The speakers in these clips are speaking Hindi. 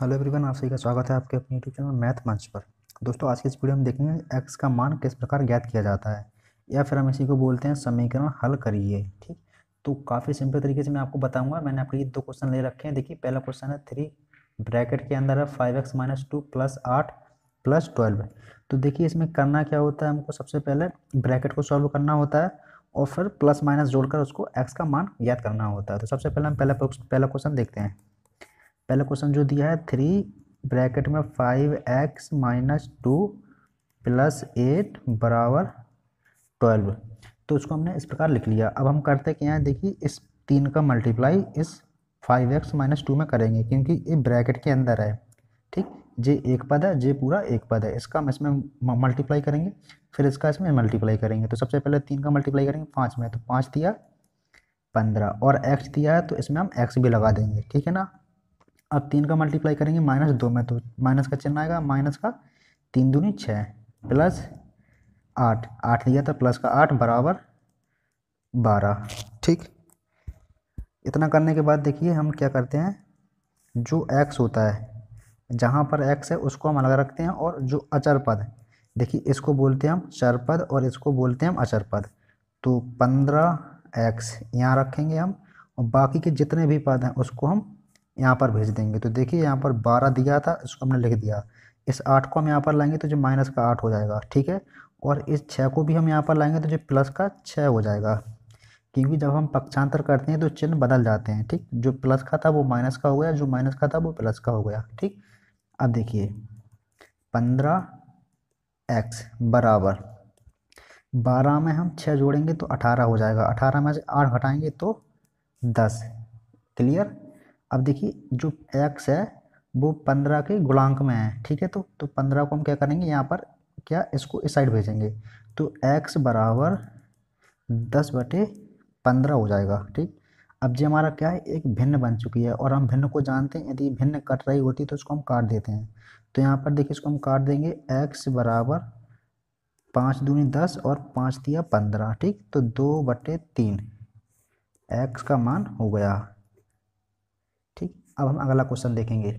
हेलो एवरीवन आप सभी का स्वागत है आपके अपने यूट्यूब चैनल मैथ मंच पर दोस्तों आज की इस वीडियो में देखेंगे एक्स का मान किस प्रकार ज्ञात किया जाता है या फिर हम इसी को बोलते हैं समीकरण हल करिए ठीक तो काफ़ी सिंपल तरीके से मैं आपको बताऊंगा मैंने आपके लिए दो क्वेश्चन ले रखे हैं देखिए पहला क्वेश्चन है थ्री ब्रैकेट के अंदर है five x minus two plus आठ प्लस ट्वेल्व तो देखिए इसमें करना क्या होता है हमको सबसे पहले ब्रैकेट को सॉल्व करना होता है और फिर प्लस माइनस जोड़कर उसको एक्स का मान ज्ञात करना होता है तो सबसे पहले हम पहला पहला क्वेश्चन देखते हैं पहला क्वेश्चन जो दिया है थ्री ब्रैकेट में five x minus two plus eight बराबर ट्वेल्व तो इसको हमने इस प्रकार लिख लिया अब हम करते क्या है देखिए इस तीन का मल्टीप्लाई इस फाइव एक्स माइनस टू में करेंगे क्योंकि ये ब्रैकेट के अंदर है ठीक जे एक पद है जे पूरा एक पद है इसका हम इसमें मल्टीप्लाई करेंगे फिर इसका इसमें मल्टीप्लाई करेंगे तो सबसे पहले तीन का मल्टीप्लाई करेंगे पाँच में तो पाँच दिया पंद्रह और एक्स दिया है तो इसमें हम एक्स भी लगा देंगे ठीक है ना अब तीन का मल्टीप्लाई करेंगे माइनस दो में तो माइनस का चिन्ह आएगा माइनस का तीन दूनी छः प्लस आठ आठ दिया था प्लस का आठ बराबर बारह ठीक इतना करने के बाद देखिए हम क्या करते हैं जो एक्स होता है जहाँ पर एक्स है उसको हम अलग रखते हैं और जो अचर पद देखिए इसको बोलते हैं हम चर पद और इसको बोलते हैं हम अचर पद तो पंद्रह एक्स यहाँ रखेंगे हम और बाकी के जितने भी पद हैं उसको हम यहाँ पर भेज देंगे तो देखिए यहाँ पर बारह दिया था इसको हमने लिख दिया इस आठ को हम यहाँ पर लाएंगे तो जो माइनस का आठ हो जाएगा ठीक है और इस छः को भी हम यहाँ पर लाएंगे तो जो प्लस का छः हो जाएगा क्योंकि जब हम पक्षांतर करते हैं तो चिन्ह बदल जाते हैं ठीक जो प्लस का था वो माइनस का हो गया जो माइनस का था वो प्लस का हो गया ठीक अब देखिए पंद्रह एक्स बराबर बारह में हम छः जोड़ेंगे तो अठारह हो जाएगा अठारह में से आठ घटाएंगे तो दस क्लियर अब देखिए जो एक्स है वो पंद्रह के गुणांक में है ठीक है तो तो पंद्रह को हम क्या करेंगे यहाँ पर क्या इसको इस साइड भेजेंगे तो एक्स बराबर दस बटे पंद्रह हो जाएगा ठीक अब जी हमारा क्या है एक भिन्न बन चुकी है और हम भिन्न को जानते हैं यदि भिन्न कट रही होती है तो उसको हम काट देते हैं तो यहाँ पर देखिए इसको हम काट देंगे एक्स बराबर पाँच दूनी दस और पाँच दिया पंद्रह ठीक तो दो बटे तीन एक्स का मान हो गया अब हम अगला क्वेश्चन देखेंगे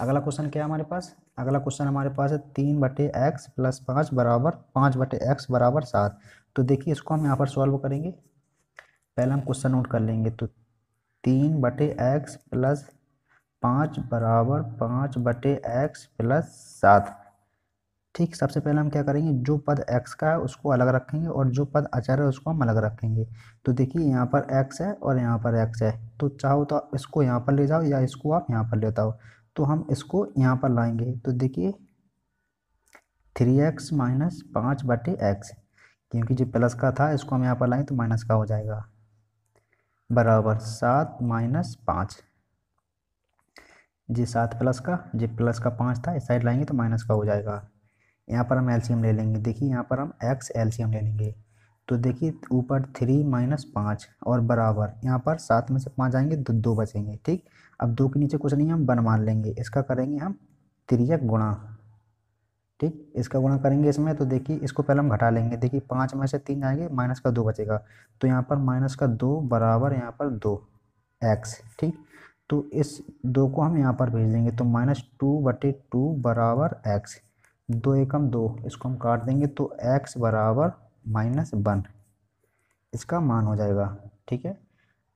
अगला क्वेश्चन क्या है हमारे पास अगला क्वेश्चन हमारे पास है तीन बटे एक्स प्लस पाँच बराबर पाँच बटे एक्स बराबर सात तो देखिए इसको हम यहाँ पर सॉल्व करेंगे पहले हम क्वेश्चन नोट कर लेंगे तो तीन बटे एक्स प्लस पाँच बराबर पाँच बटे एक्स प्लस सात ठीक सबसे पहले हम क्या करेंगे जो पद x का है उसको अलग रखेंगे और जो पद अचर है उसको हम अलग रखेंगे तो देखिए यहाँ पर x है और यहाँ पर x है तो चाहो तो इसको यहाँ पर ले जाओ या इसको आप यहाँ पर ले जाओ तो हम इसको यहाँ पर लाएंगे तो देखिए थ्री एक्स माइनस पाँच बटे एक्स क्योंकि जो प्लस का था इसको हम यहाँ पर लाएँ तो माइनस का हो जाएगा बराबर सात माइनस पाँच जी सात प्लस का जी प्लस का पाँच था इस साइड लाएंगे तो माइनस का हो जाएगा यहाँ पर हम एलसीएम ले लेंगे देखिए यहाँ पर हम एक्स एलसीएम ले लेंगे तो देखिए ऊपर थ्री माइनस पाँच और बराबर यहाँ पर सात में से पाँच आएंगे तो दो बचेंगे ठीक अब दो के नीचे कुछ नहीं हम बन मान लेंगे इसका करेंगे हम त्रिया गुणा ठीक इसका गुणा करेंगे इसमें तो देखिए इसको पहले हम घटा लेंगे देखिए पाँच में से तीन जाएंगे माइनस का दो बचेगा तो यहाँ पर माइनस का दो बराबर यहाँ पर दो एक्स ठीक तो इस दो को हम यहाँ पर भेज देंगे तो माइनस टू बटे टू बराबर एक्स दो एकम दो इसको हम काट देंगे तो एक्स बराबर माइनस वन इसका मान हो जाएगा ठीक है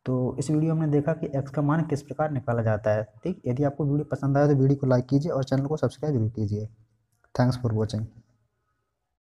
तो इस वीडियो में देखा कि एक्स का मान किस प्रकार निकाला जाता है ठीक यदि आपको वीडियो पसंद आया तो वीडियो को लाइक कीजिए और चैनल को सब्सक्राइब जरूर कीजिए थैंक्स फॉर वॉचिंग